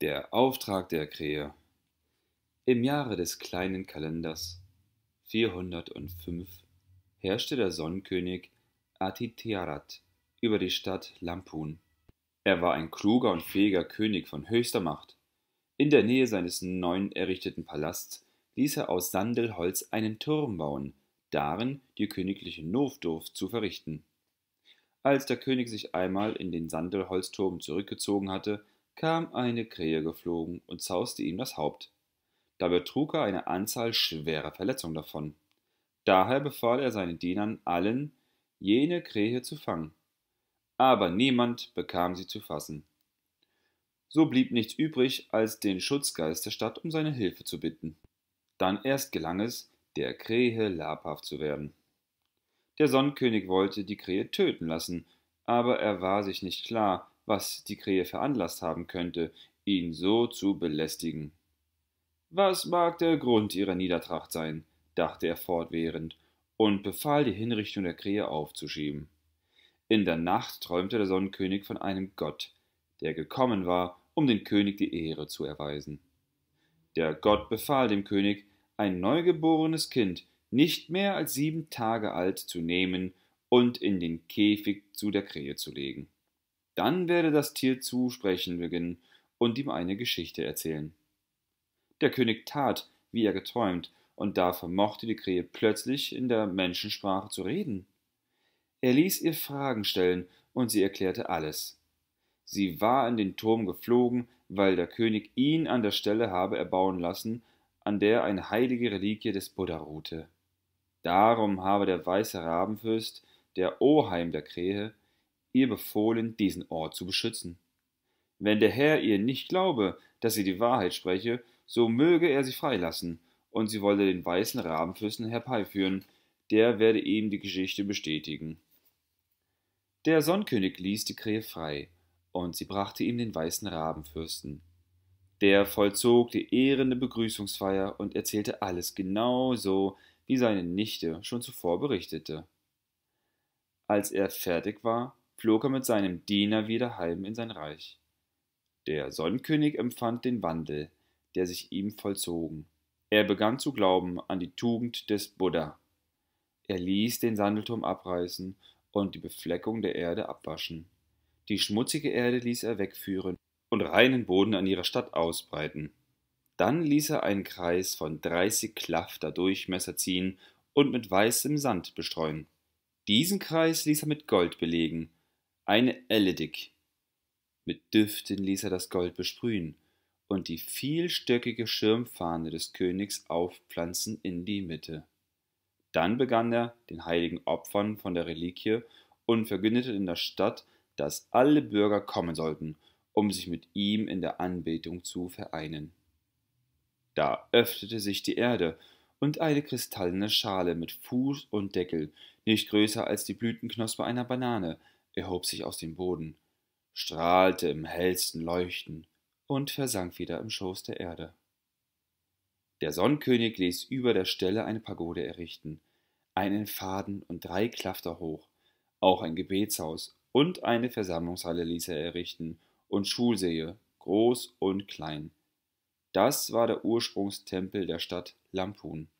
Der Auftrag der Krähe. Im Jahre des kleinen Kalenders 405 herrschte der Sonnenkönig Atitiarat über die Stadt Lampun. Er war ein kluger und fähiger König von höchster Macht. In der Nähe seines neu errichteten Palasts ließ er aus Sandelholz einen Turm bauen, darin die königliche Novdurft zu verrichten. Als der König sich einmal in den Sandelholzturm zurückgezogen hatte, kam eine Krähe geflogen und zauste ihm das Haupt. Dabei trug er eine Anzahl schwerer Verletzungen davon. Daher befahl er seinen Dienern allen, jene Krähe zu fangen. Aber niemand bekam sie zu fassen. So blieb nichts übrig, als den Schutzgeist der Stadt um seine Hilfe zu bitten. Dann erst gelang es, der Krähe labhaft zu werden. Der Sonnenkönig wollte die Krähe töten lassen, aber er war sich nicht klar, was die Krähe veranlasst haben könnte, ihn so zu belästigen. Was mag der Grund ihrer Niedertracht sein? dachte er fortwährend und befahl, die Hinrichtung der Krähe aufzuschieben. In der Nacht träumte der Sonnenkönig von einem Gott, der gekommen war, um den König die Ehre zu erweisen. Der Gott befahl dem König, ein neugeborenes Kind, nicht mehr als sieben Tage alt, zu nehmen und in den Käfig zu der Krähe zu legen. Dann werde das Tier zu sprechen beginnen und ihm eine Geschichte erzählen. Der König tat, wie er geträumt, und da vermochte die Krähe plötzlich in der Menschensprache zu reden. Er ließ ihr Fragen stellen, und sie erklärte alles. Sie war in den Turm geflogen, weil der König ihn an der Stelle habe erbauen lassen, an der eine heilige Reliquie des Buddha ruhte. Darum habe der weiße Rabenfürst, der Oheim der Krähe, ihr befohlen, diesen Ort zu beschützen. Wenn der Herr ihr nicht glaube, dass sie die Wahrheit spreche, so möge er sie freilassen, und sie wolle den weißen Rabenfürsten herbeiführen, der werde ihm die Geschichte bestätigen. Der Sonnenkönig ließ die Krähe frei, und sie brachte ihm den weißen Rabenfürsten. Der vollzog die ehrende Begrüßungsfeier und erzählte alles genau so, wie seine Nichte schon zuvor berichtete. Als er fertig war, flog er mit seinem Diener wieder heim in sein Reich. Der Sonnenkönig empfand den Wandel, der sich ihm vollzogen. Er begann zu glauben an die Tugend des Buddha. Er ließ den Sandelturm abreißen und die Befleckung der Erde abwaschen. Die schmutzige Erde ließ er wegführen und reinen Boden an ihrer Stadt ausbreiten. Dann ließ er einen Kreis von dreißig Klafter Durchmesser ziehen und mit weißem Sand bestreuen. Diesen Kreis ließ er mit Gold belegen eine Elle dick. Mit Düften ließ er das Gold besprühen und die vielstöckige Schirmfahne des Königs aufpflanzen in die Mitte. Dann begann er, den heiligen Opfern von der Reliquie und verkündete in der Stadt, dass alle Bürger kommen sollten, um sich mit ihm in der Anbetung zu vereinen. Da öffnete sich die Erde, und eine kristallene Schale mit Fuß und Deckel, nicht größer als die Blütenknospe einer Banane, erhob sich aus dem Boden, strahlte im hellsten Leuchten und versank wieder im Schoß der Erde. Der Sonnenkönig ließ über der Stelle eine Pagode errichten, einen Faden und drei Klafter hoch, auch ein Gebetshaus und eine Versammlungshalle ließ er errichten und Schulsehe, groß und klein. Das war der Ursprungstempel der Stadt Lampun.